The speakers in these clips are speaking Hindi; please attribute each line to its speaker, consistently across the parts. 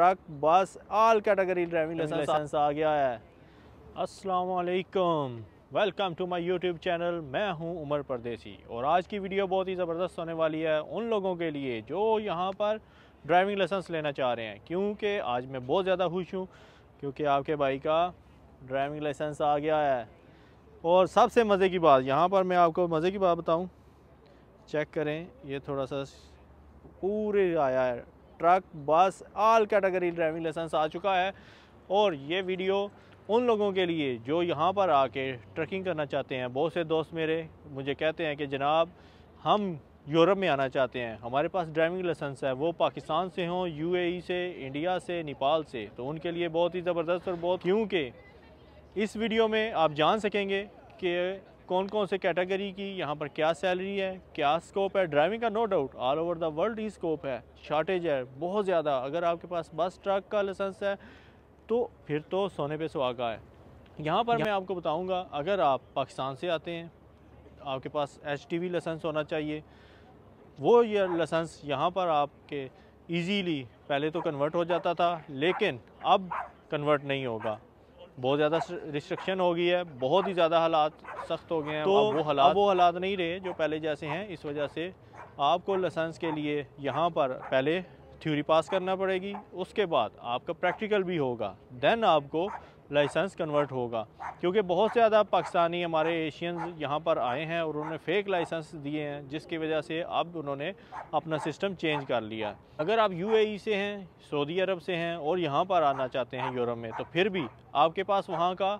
Speaker 1: truck bus all category driving license आ गया है असलकम welcome to my YouTube channel मैं हूं उमर परदेसी और आज की वीडियो बहुत ही ज़बरदस्त होने वाली है उन लोगों के लिए जो यहां पर ड्राइविंग लाइसेंस लेना चाह रहे हैं क्योंकि आज मैं बहुत ज़्यादा खुश हूं क्योंकि आपके भाई का ड्राइविंग लाइसेंस आ गया है और सबसे मज़े की बात यहाँ पर मैं आपको मज़े की बात बताऊँ चेक करें ये थोड़ा सा पूरे आया है truck bus all category driving license आ चुका है और ये वीडियो उन लोगों के लिए जो यहाँ पर आके ट्रकिंग करना चाहते हैं बहुत से दोस्त मेरे मुझे कहते हैं कि जनाब हम यूरोप में आना चाहते हैं हमारे पास ड्राइविंग लाइसेंस है वो पाकिस्तान से हों यूएई e से इंडिया से नेपाल से तो उनके लिए बहुत ही ज़बरदस्त और बहुत क्योंकि इस वीडियो में आप जान सकेंगे कि कौन कौन से कैटेगरी की यहाँ पर क्या सैलरी है क्या स्कोप है ड्राइविंग का no doubt all over the world ही स्कोप है शॉर्टेज है बहुत ज़्यादा अगर आपके पास बस ट्रक का लाइसेंस है तो फिर तो सोने पे सुहागा है यहाँ पर मैं आपको बताऊँगा अगर आप पाकिस्तान से आते हैं आपके पास एच टी लाइसेंस होना चाहिए वो ये लाइसेंस यहाँ पर आपके ईजीली पहले तो कन्वर्ट हो जाता था लेकिन अब कन्वर्ट नहीं होगा बहुत ज़्यादा रिस्ट्रिक्शन हो गई है बहुत ही ज़्यादा हालात सख्त हो गए हैं तो अब वो हालात वो हालात नहीं रहे जो पहले जैसे हैं इस वजह से आपको लसेंस के लिए यहाँ पर पहले थ्योरी पास करना पड़ेगी उसके बाद आपका प्रैक्टिकल भी होगा देन आपको लाइसेंस कन्वर्ट होगा क्योंकि बहुत ज़्यादा पाकिस्तानी हमारे एशियन यहाँ पर आए हैं और उन्होंने फेक लाइसेंस दिए हैं जिसकी वजह से अब उन्होंने अपना सिस्टम चेंज कर लिया अगर आप यूएई e से हैं सऊदी अरब से हैं और यहाँ पर आना चाहते हैं यूरोप में तो फिर भी आपके पास वहाँ का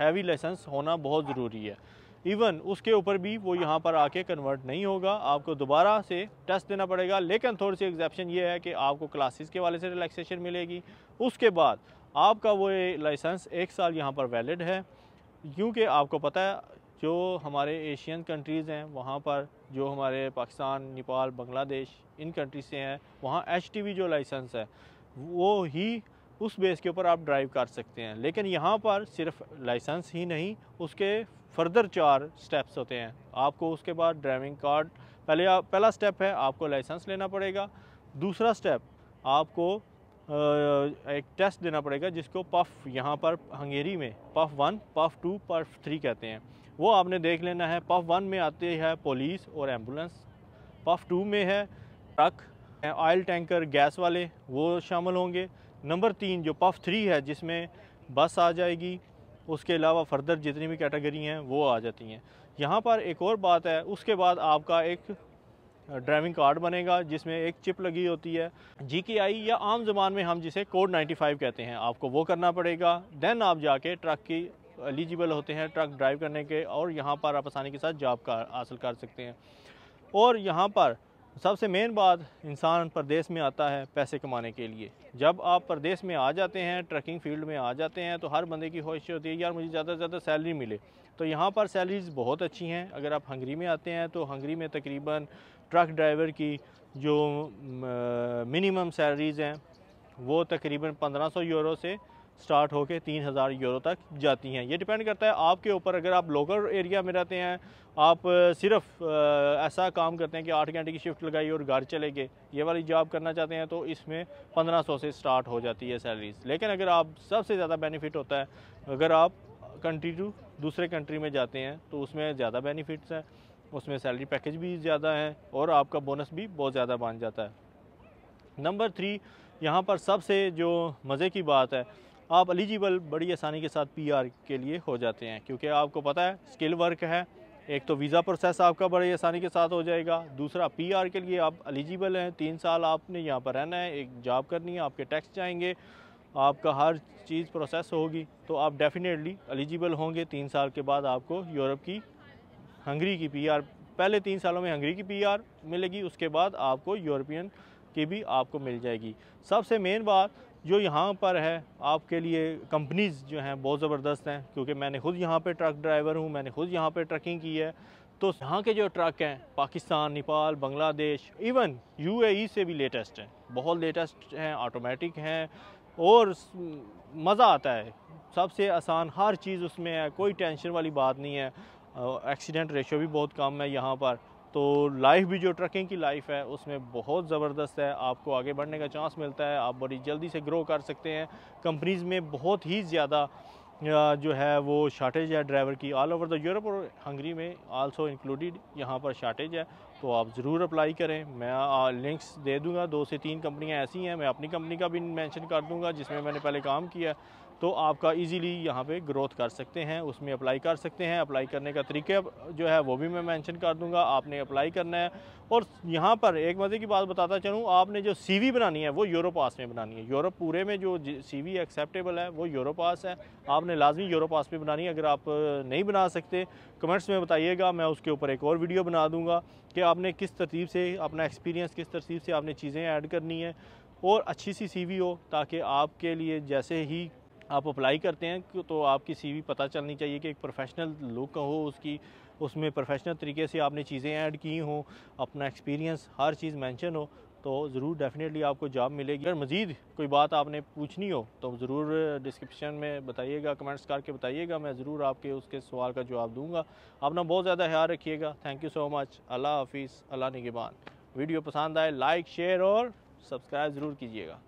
Speaker 1: हैवी लाइसेंस होना बहुत ज़रूरी है इवन उसके ऊपर भी वो यहाँ पर आके कन्वर्ट नहीं होगा आपको दोबारा से टेस्ट देना पड़ेगा लेकिन थोड़ी सी एग्जैप्शन ये है कि आपको क्लासेस के वाले से रिलैक्सेशन मिलेगी उसके बाद आपका वो लाइसेंस एक साल यहाँ पर वैलिड है क्योंकि आपको पता है जो हमारे एशियन कंट्रीज़ हैं वहाँ पर जो हमारे पाकिस्तान नेपाल बांग्लादेश इन कंट्री से हैं वहाँ एच जो लाइसेंस है वो ही उस बेस के ऊपर आप ड्राइव कर सकते हैं लेकिन यहाँ पर सिर्फ लाइसेंस ही नहीं उसके फर्दर चार स्टेप्स होते हैं आपको उसके बाद ड्राइविंग कार्ड पहले आप पहला स्टेप है आपको लाइसेंस लेना पड़ेगा दूसरा स्टेप आपको एक टेस्ट देना पड़ेगा जिसको पफ यहाँ पर हंगेरी में puff one puff two puff three कहते हैं वो आपने देख लेना है पफ वन में आती है पुलिस और एम्बुलेंस पफ टू में है ट्रक ऑयल टैंकर गैस वाले वो शामिल होंगे नंबर तीन जो पफ थ्री है जिसमें बस आ जाएगी उसके अलावा फर्दर जितनी भी कैटेगरी हैं वो आ जाती हैं यहाँ पर एक और बात है उसके बाद आपका एक ड्राइविंग कार्ड बनेगा जिसमें एक चिप लगी होती है जी के आई या आम जबान में हम जिसे कोड 95 कहते हैं आपको वो करना पड़ेगा दैन आप जाके ट्रक की एलिजिबल होते हैं ट्रक ड्राइव करने के और यहाँ पर आप आसानी के साथ जॉब का हासिल कर सकते हैं और यहाँ पर सबसे मेन बात इंसान परदेस में आता है पैसे कमाने के लिए जब आप प्रदेश में आ जाते हैं ट्रैकिंग फील्ड में आ जाते हैं तो हर बंदे की ख्वाहिश होती है यार मुझे ज़्यादा से ज़्यादा सैलरी मिले तो यहाँ पर सैलरीज़ बहुत अच्छी हैं अगर आप हंगरी में आते हैं तो हंगरी में तकरीबन ट्रक ड्राइवर की जो मिनिमम सैलरीज़ हैं वो तकरीबन सौ यूरो से स्टार्ट होकर तीन हज़ार यूरो तक जाती हैं ये डिपेंड करता है आपके ऊपर अगर आप लोकल एरिया में रहते हैं आप सिर्फ ऐसा काम करते हैं कि आठ घंटे की शिफ्ट लगाई और घर चले गए ये वाली जॉब करना चाहते हैं तो इसमें पंद्रह सौ से स्टार्ट हो जाती है सैलरीज लेकिन अगर आप सबसे ज़्यादा बेनिफिट होता है अगर आप कंट्री टू दूसरे कंट्री में जाते हैं तो उसमें ज़्यादा बेनिफिट्स हैं उसमें सैलरी पैकेज भी ज़्यादा है और आपका बोनस भी बहुत ज़्यादा बन जाता है नंबर थ्री यहाँ पर सबसे जो मज़े की बात है आप एलिजिबल बड़ी आसानी के साथ पीआर के लिए हो जाते हैं क्योंकि आपको पता है स्किल वर्क है एक तो वीज़ा प्रोसेस आपका बड़ी आसानी के साथ हो जाएगा दूसरा पीआर के लिए आप एलिजिबल हैं तीन साल आपने यहाँ पर रहना है एक जॉब करनी है आपके टैक्स जाएंगे आपका हर चीज़ प्रोसेस होगी तो आप डेफिनेटली एलिजिबल होंगे तीन साल के बाद आपको यूरोप की हंगरी की पी पहले तीन सालों में हंगरी की पी मिलेगी उसके बाद आपको यूरोपियन की भी आपको मिल जाएगी सबसे मेन बात जो यहाँ पर है आपके लिए कंपनीज़ जो हैं बहुत ज़बरदस्त हैं क्योंकि मैंने खुद यहाँ पे ट्रक ड्राइवर हूँ मैंने खुद यहाँ पे ट्रकिंग की है तो यहाँ के जो ट्रक हैं Pakistan Nepal Bangladesh even UAE e से भी लेटेस्ट हैं बहुत लेटेस्ट हैं ऑटोमेटिक हैं और मज़ा आता है सबसे आसान हर चीज़ उसमें है कोई टेंशन वाली बात नहीं है एक्सीडेंट रेशो भी बहुत कम है यहाँ पर तो लाइफ भी जो ट्रकिंग की लाइफ है उसमें बहुत ज़बरदस्त है आपको आगे बढ़ने का चांस मिलता है आप बड़ी जल्दी से ग्रो कर सकते हैं कंपनीज़ में बहुत ही ज़्यादा जो है वो शार्टेज है ड्राइवर की ऑल ओवर द यूरोप और हंगरी में आल्सो इंक्लूडेड यहाँ पर शार्टेज है तो आप ज़रूर अप्लाई करें मैं आ, लिंक्स दे दूंगा दो से तीन कंपनियां ऐसी हैं मैं अपनी कंपनी का भी मेंशन कर दूंगा जिसमें मैंने पहले काम किया तो आपका इजीली यहाँ पे ग्रोथ कर सकते हैं उसमें अप्लाई कर सकते हैं अप्लाई करने का तरीके जो है वो भी मैं मेंशन कर दूंगा आपने अप्लाई करना है और यहाँ पर एक मज़े की बात बताता चलूँ आपने जो सी बनानी है वो यूरोपास में बनानी है यूरोप पूरे में जो वी एक्सेप्टेबल है वो यूरोपास है आपने लाजमी यूरोपास में बनानी है अगर आप नहीं बना सकते कमेंट्स में बताइएगा मैं उसके ऊपर एक और वीडियो बना दूँगा कि आपने किस तरतीब से अपना एक्सपीरियंस किस तरतीब से आपने चीज़ें ऐड करनी है और अच्छी सी सीवी हो ताकि आपके लिए जैसे ही आप अप्लाई करते हैं तो आपकी सीवी पता चलनी चाहिए कि एक प्रोफेशनल लुक हो उसकी उसमें प्रोफेशनल तरीके से आपने चीज़ें ऐड की हों अपना एक्सपीरियंस हर चीज़ मेंशन हो तो ज़रूर डेफ़िनेटली आपको जॉब मिलेगी अगर मज़ीद कोई बात आपने पूछनी हो तो ज़रूर डिस्क्रिप्शन में बताइएगा कमेंट्स करके बताइएगा मैं ज़रूर आपके उसके सवाल का जवाब दूंगा अपना बहुत ज़्यादा ख्याल रखिएगा थैंक यू सो मच अल्लाह हाफिज़ अल्लाह निगबान वीडियो पसंद आए लाइक शेयर और सब्सक्राइब ज़रूर कीजिएगा